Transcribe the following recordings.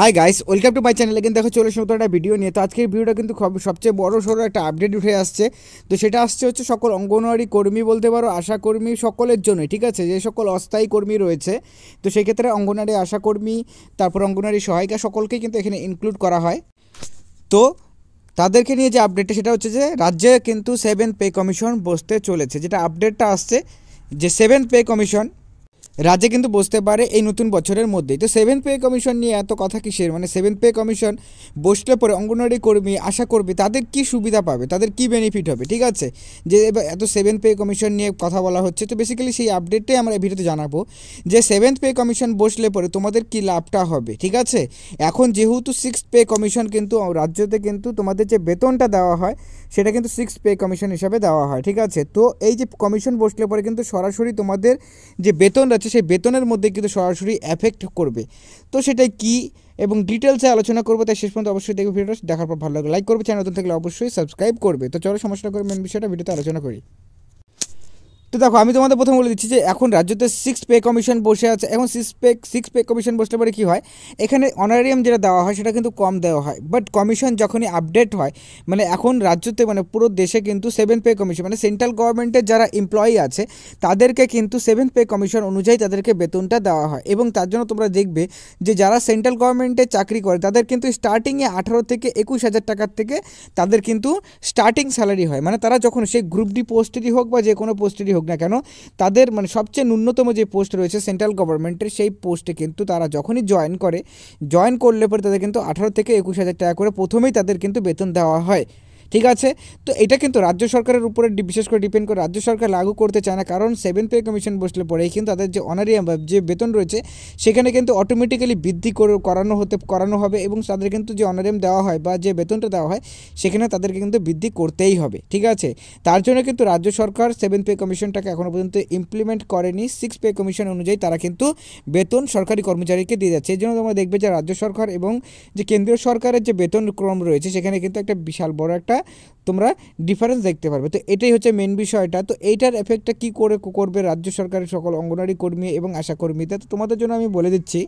high guys welcome to my চ্যানেলে কিন্তু দেখো চলে এসে একটা ভিডিও নিয়ে তো আজকের ভিডিওটা কিন্তু সবচেয়ে বড় সড়ো একটা আপডেট উঠে আসছে তো সেটা আসছে হচ্ছে সকল অঙ্গনওয়াড়ি কর্মী বলতে পারো আশাকর্মী সকলের জন্য ঠিক আছে যে সকল অস্থায়ী কর্মী রয়েছে তো সেক্ষেত্রে অঙ্গনওয়াড়ি আশাকর্মী তারপর অঙ্গনওয়াড়ি সহায়িকা সকলকেই কিন্তু এখানে ইনক্লুড করা হয় তো তাদেরকে নিয়ে যে আপডেটটা সেটা হচ্ছে যে রাজ্যে কিন্তু সেভেন পে কমিশন বসতে চলেছে যেটা আপডেটটা আসছে যে সেভেন পে কমিশন রাজ্যে কিন্তু বসতে পারে এই নতুন বছরের মধ্যেই তো সেভেন পে কমিশন নিয়ে এত কথা কিসের মানে সেভেন পে কমিশন বসলে পরে অঙ্গনওয়াড়ি কর্মী আশা করবে তাদের কি সুবিধা পাবে তাদের কি বেনিফিট হবে ঠিক আছে যে এত সেভেন পে কমিশন নিয়ে কথা বলা হচ্ছে তো বেসিক্যালি সেই আপডেটটাই আমরা ভিডিওতে জানাবো যে সেভেন্থ পে কমিশন বসলে পরে তোমাদের কি লাভটা হবে ঠিক আছে এখন যেহেতু সিক্স পে কমিশন কিন্তু রাজ্যতে কিন্তু তোমাদের যে বেতনটা দেওয়া হয় সেটা কিন্তু সিক্স পে কমিশন হিসাবে দেওয়া হয় ঠিক আছে তো এই যে কমিশন বসলে পরে কিন্তু সরাসরি তোমাদের যে বেতনটা হচ্ছে সেই বেতনের মধ্যে কিন্তু সরাসরি এফেক্ট করবে তো সেটা কি এবং ডিটেলসে আলোচনা করবো তাই শেষ পর্যন্ত অবশ্যই দেখবে ভিডিওটা দেখার পর ভালো লাগে লাইক করবে চ্যানেল নতুন থাকলে অবশ্যই সাবস্ক্রাইব করবে তো চলো সমস্যা করে মেন বিষয়টা ভিডিওতে আলোচনা করি তো দেখো আমি তোমাদের প্রথম বলে দিচ্ছি যে এখন রাজ্যতে সিক্স পে কমিশন বসে আছে এখন six pay six pay commission বসলে পরে কী হয় এখানে অনারিয়াম যেটা দেওয়া হয় সেটা কিন্তু কম দেওয়া হয় বাট কমিশন যখনই আপডেট হয় মানে এখন রাজ্যতে মানে পুরো দেশে কিন্তু সেভেন পে কমিশন মানে সেন্ট্রাল গভর্নমেন্টের যারা এমপ্লয়ি আছে তাদেরকে কিন্তু সেভেন পে কমিশন অনুযায়ী তাদেরকে বেতনটা দেওয়া হয় এবং তার জন্য তোমরা দেখবে যে যারা সেন্ট্রাল গভর্নমেন্টে চাকরি করে তাদের কিন্তু স্টার্টিংয়ে আঠারো থেকে একুশ হাজার টাকার থেকে তাদের কিন্তু স্টার্টিং স্যালারি হয় মানে তারা যখন সেই গ্রুপ ডি পোস্টেরই হোক বা যে কোনো পোস্টেরই হোক হোক না কেন তাদের মানে সবচেয়ে ন্যূনতম যে পোস্ট রয়েছে সেন্ট্রাল গভর্নমেন্টের সেই পোস্টে কিন্তু তারা যখনই জয়েন করে জয়েন করলে পরে তাদের কিন্তু আঠারো থেকে একুশ হাজার টাকা করে প্রথমেই তাদের কিন্তু বেতন দেওয়া হয় ঠিক আছে তো এটা কিন্তু রাজ্য সরকারের উপরে বিশেষ করে ডিপেন্ড করে রাজ্য সরকার লাগু করতে চায় না কারণ সেভেন পে কমিশন বসলে পরেই কিন্তু তাদের যে অনারিয়াম বা যে বেতন রয়েছে সেখানে কিন্তু অটোমেটিক্যালি বৃদ্ধি করানো হতে করানো হবে এবং তাদের কিন্তু যে অনারিয়াম দেওয়া হয় বা যে বেতনটা দেওয়া হয় সেখানে তাদেরকে কিন্তু বৃদ্ধি করতেই হবে ঠিক আছে তার জন্য কিন্তু রাজ্য সরকার সেভেন পে কমিশনটাকে এখনও পর্যন্ত ইমপ্লিমেন্ট করেনি সিক্স পে কমিশন অনুযায়ী তারা কিন্তু বেতন সরকারি কর্মচারীকে দিয়ে যাচ্ছে এই জন্য তোমরা দেখবে যে রাজ্য সরকার এবং যে কেন্দ্রীয় সরকারের যে বেতন ক্রম রয়েছে সেখানে কিন্তু একটা বিশাল বড় একটা তোমরা ডিফারেন্স দেখতে পারবে তো এটাই হচ্ছে মেন বিষয়টা তো এইটার এফেক্টটা কি করে করবে রাজ্য সরকারের সকল অঙ্গনারী কর্মী এবং আশাকর্মীতে তো তোমাদের জন্য আমি বলে দিচ্ছি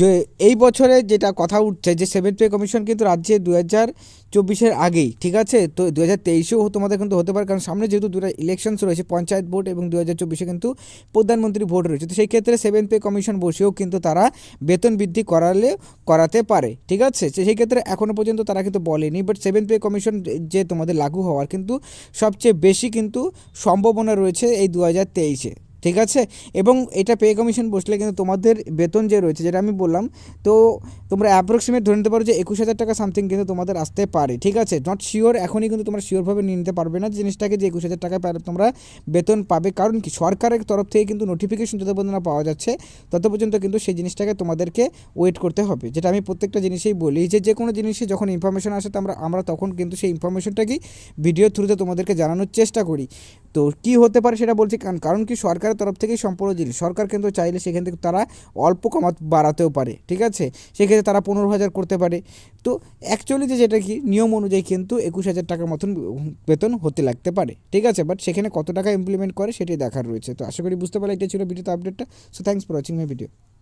যে এই বছরে যেটা কথা উঠছে যে সেভেন পে কমিশন কিন্তু রাজ্যে দু হাজার চব্বিশের আগেই ঠিক আছে তো দু হাজার তেইশেও তোমাদের কিন্তু হতে পারে কারণ সামনে যেহেতু দুটা ইলেকশনস রয়েছে পঞ্চায়েত ভোট এবং দু হাজার চব্বিশে কিন্তু প্রধানমন্ত্রী ভোট রয়েছে তো সেই ক্ষেত্রে সেভেন পে কমিশন বসেও কিন্তু তারা বেতন বৃদ্ধি করালে করাতে পারে ঠিক আছে সেই ক্ষেত্রে এখনও পর্যন্ত তারা কিন্তু বলেনি বাট সেভেন পে কমিশন যে তোমাদের লাগু হওয়ার কিন্তু সবচেয়ে বেশি কিন্তু সম্ভাবনা রয়েছে এই দু হাজার তেইশে ঠিক আছে এবং এটা পে কমিশন বসলে কিন্তু তোমাদের বেতন যে রয়েছে যেটা আমি বললাম তো তোমরা অ্যাপ্রক্সিমেট ধরে নিতে পারো যে একুশ হাজার টাকা সামথিং কিন্তু তোমাদের আসতে পারে ঠিক আছে নট শিওর এখনই কিন্তু তোমরা শিওরভাবে নিয়ে নিতে পারবে না জিনিসটাকে যে একুশ হাজার টাকা তোমরা বেতন পাবে কারণ কি সরকারের তরফ থেকে কিন্তু নোটিফিকেশন যত পর্যন্ত পাওয়া যাচ্ছে তত পর্যন্ত কিন্তু সেই জিনিসটাকে তোমাদেরকে ওয়েট করতে হবে যেটা আমি প্রত্যেকটা জিনিসেই বলি যে যে কোনো জিনিসে যখন ইনফরমেশন আসে আমরা আমরা তখন কিন্তু সেই কি ভিডিও থ্রুতে তোমাদেরকে জানানোর চেষ্টা করি তো কি হতে পারে সেটা বলছি কারণ কি সরকার সরকারের তরফ থেকেই সম্পূর্ণ জিনিস সরকার কিন্তু চাইলে সেখান থেকে তারা অল্প কমাত বাড়াতেও পারে ঠিক আছে সেক্ষেত্রে তারা পনেরো হাজার করতে পারে তো অ্যাকচুয়ালি যে যেটা কি নিয়ম অনুযায়ী কিন্তু একুশ হাজার টাকার মতন বেতন হতে লাগতে পারে ঠিক আছে বাট সেখানে কত টাকা ইমপ্লিমেন্ট করে সেটি দেখার রয়েছে তো আশা করি বুঝতে পারলে এটা ছিল ভিডিওতে আপডেটটা so thanks for watching my video